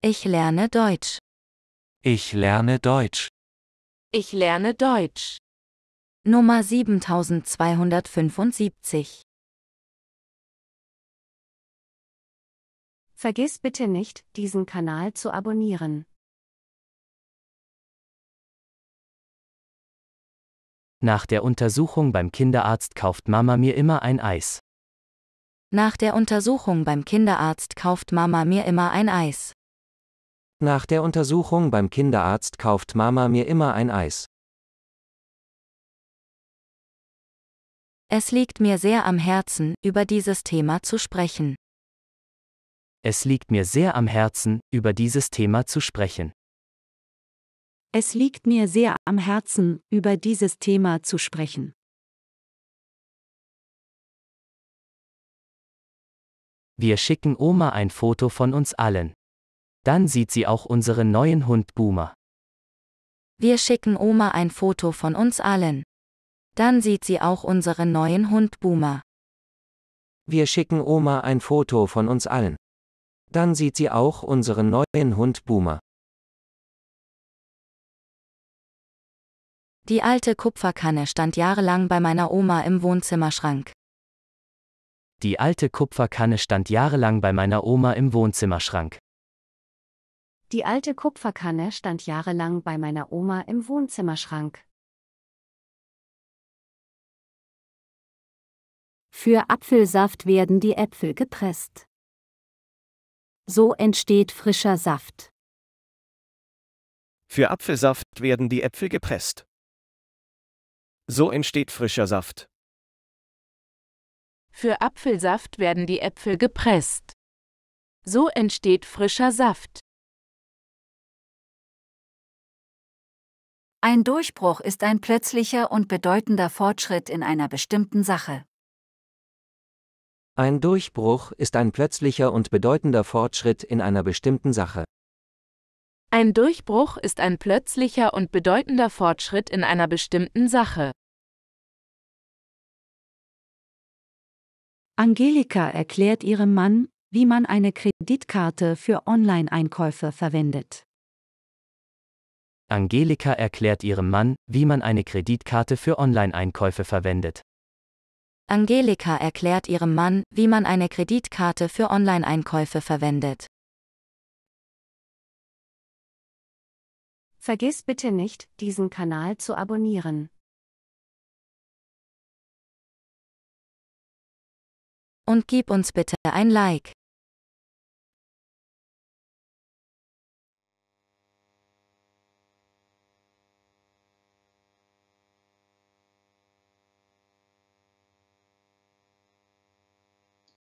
Ich lerne Deutsch. Ich lerne Deutsch. Ich lerne Deutsch. Nummer 7275. Vergiss bitte nicht, diesen Kanal zu abonnieren. Nach der Untersuchung beim Kinderarzt kauft Mama mir immer ein Eis. Nach der Untersuchung beim Kinderarzt kauft Mama mir immer ein Eis. Nach der Untersuchung beim Kinderarzt kauft Mama mir immer ein Eis. Es liegt mir sehr am Herzen, über dieses Thema zu sprechen. Es liegt mir sehr am Herzen, über dieses Thema zu sprechen. Es liegt mir sehr am Herzen, über dieses Thema zu sprechen. Wir schicken Oma ein Foto von uns allen. Dann sieht sie auch unseren neuen Hund Boomer. Wir schicken Oma ein Foto von uns allen. Dann sieht sie auch unseren neuen Hund Boomer. Wir schicken Oma ein Foto von uns allen. Dann sieht sie auch unseren neuen Hund Boomer. Die alte Kupferkanne stand jahrelang bei meiner Oma im Wohnzimmerschrank. Die alte Kupferkanne stand jahrelang bei meiner Oma im Wohnzimmerschrank. Die alte Kupferkanne stand jahrelang bei meiner Oma im Wohnzimmerschrank. Für Apfelsaft werden die Äpfel gepresst. So entsteht frischer Saft. Für Apfelsaft werden die Äpfel gepresst. So entsteht frischer Saft. Für Apfelsaft werden die Äpfel gepresst. So entsteht frischer Saft. Ein Durchbruch ist ein plötzlicher und bedeutender Fortschritt in einer bestimmten Sache. Ein Durchbruch ist ein plötzlicher und bedeutender Fortschritt in einer bestimmten Sache. Ein Durchbruch ist ein plötzlicher und bedeutender Fortschritt in einer bestimmten Sache. Angelika erklärt ihrem Mann, wie man eine Kreditkarte für Online-Einkäufe verwendet. Angelika erklärt ihrem Mann, wie man eine Kreditkarte für Online-Einkäufe verwendet. Angelika erklärt ihrem Mann, wie man eine Kreditkarte für Online-Einkäufe verwendet. Vergiss bitte nicht, diesen Kanal zu abonnieren. Und gib uns bitte ein Like.